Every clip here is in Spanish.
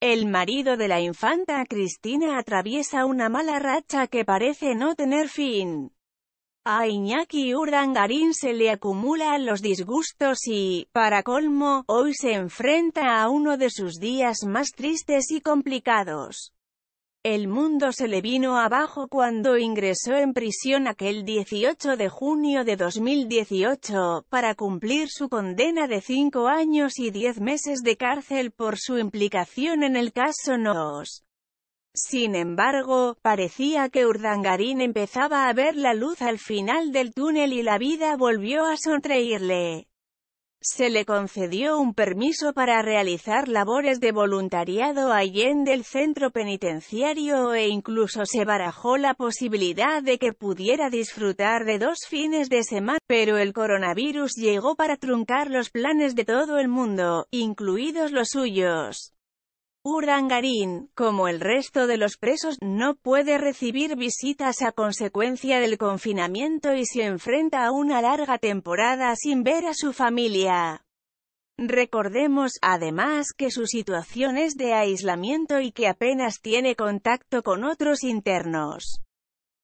El marido de la infanta Cristina atraviesa una mala racha que parece no tener fin. A Iñaki Urdangarín se le acumulan los disgustos y, para colmo, hoy se enfrenta a uno de sus días más tristes y complicados. El mundo se le vino abajo cuando ingresó en prisión aquel 18 de junio de 2018, para cumplir su condena de 5 años y 10 meses de cárcel por su implicación en el caso nos Sin embargo, parecía que Urdangarín empezaba a ver la luz al final del túnel y la vida volvió a sonreírle. Se le concedió un permiso para realizar labores de voluntariado en el centro penitenciario e incluso se barajó la posibilidad de que pudiera disfrutar de dos fines de semana, pero el coronavirus llegó para truncar los planes de todo el mundo, incluidos los suyos. Urdangarín, como el resto de los presos, no puede recibir visitas a consecuencia del confinamiento y se enfrenta a una larga temporada sin ver a su familia. Recordemos, además, que su situación es de aislamiento y que apenas tiene contacto con otros internos.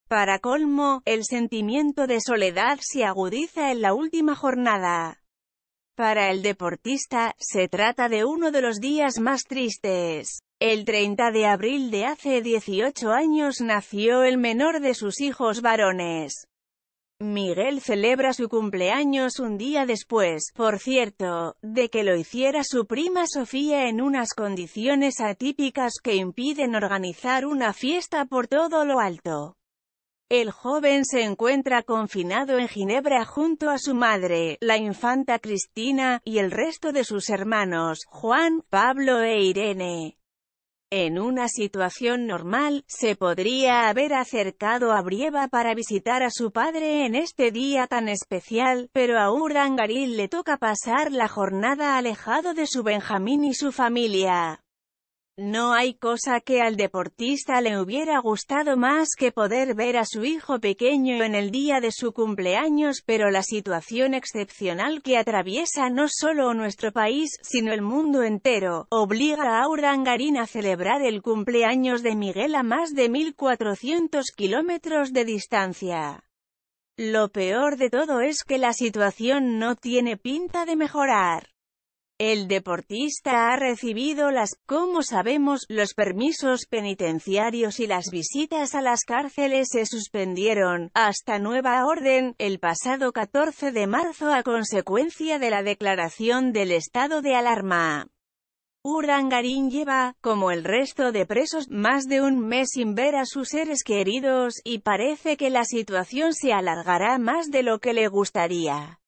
Para colmo, el sentimiento de soledad se agudiza en la última jornada. Para el deportista, se trata de uno de los días más tristes. El 30 de abril de hace 18 años nació el menor de sus hijos varones. Miguel celebra su cumpleaños un día después, por cierto, de que lo hiciera su prima Sofía en unas condiciones atípicas que impiden organizar una fiesta por todo lo alto. El joven se encuentra confinado en Ginebra junto a su madre, la infanta Cristina, y el resto de sus hermanos, Juan, Pablo e Irene. En una situación normal, se podría haber acercado a Brieva para visitar a su padre en este día tan especial, pero a Urdangaril le toca pasar la jornada alejado de su Benjamín y su familia. No hay cosa que al deportista le hubiera gustado más que poder ver a su hijo pequeño en el día de su cumpleaños, pero la situación excepcional que atraviesa no solo nuestro país, sino el mundo entero, obliga a Aurangarín a celebrar el cumpleaños de Miguel a más de 1.400 kilómetros de distancia. Lo peor de todo es que la situación no tiene pinta de mejorar. El deportista ha recibido las, como sabemos, los permisos penitenciarios y las visitas a las cárceles se suspendieron, hasta nueva orden, el pasado 14 de marzo a consecuencia de la declaración del estado de alarma. Urangarín lleva, como el resto de presos, más de un mes sin ver a sus seres queridos, y parece que la situación se alargará más de lo que le gustaría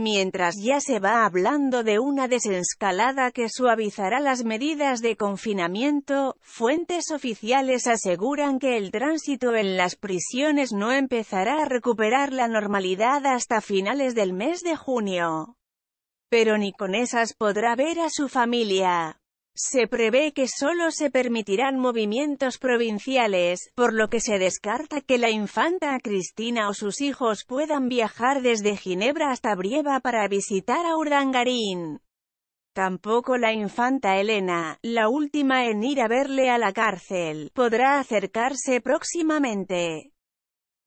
mientras ya se va hablando de una desescalada que suavizará las medidas de confinamiento, fuentes oficiales aseguran que el tránsito en las prisiones no empezará a recuperar la normalidad hasta finales del mes de junio. Pero ni con esas podrá ver a su familia. Se prevé que solo se permitirán movimientos provinciales, por lo que se descarta que la infanta Cristina o sus hijos puedan viajar desde Ginebra hasta Brieva para visitar a Urdangarín. Tampoco la infanta Elena, la última en ir a verle a la cárcel, podrá acercarse próximamente.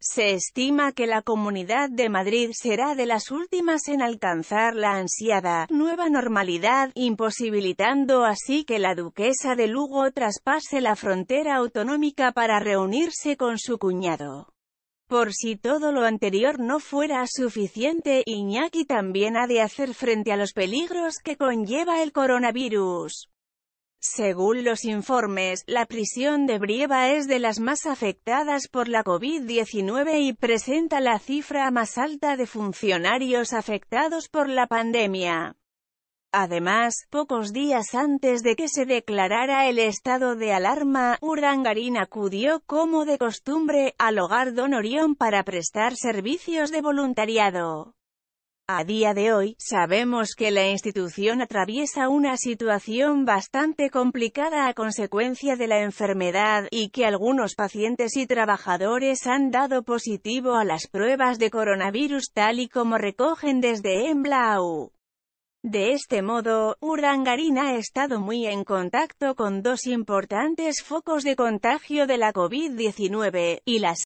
Se estima que la Comunidad de Madrid será de las últimas en alcanzar la ansiada nueva normalidad, imposibilitando así que la duquesa de Lugo traspase la frontera autonómica para reunirse con su cuñado. Por si todo lo anterior no fuera suficiente, Iñaki también ha de hacer frente a los peligros que conlleva el coronavirus. Según los informes, la prisión de Brieva es de las más afectadas por la COVID-19 y presenta la cifra más alta de funcionarios afectados por la pandemia. Además, pocos días antes de que se declarara el estado de alarma, Urangarín acudió como de costumbre al hogar Don Orión para prestar servicios de voluntariado. A día de hoy, sabemos que la institución atraviesa una situación bastante complicada a consecuencia de la enfermedad, y que algunos pacientes y trabajadores han dado positivo a las pruebas de coronavirus tal y como recogen desde Emblau. De este modo, Urdangarin ha estado muy en contacto con dos importantes focos de contagio de la COVID-19, y las...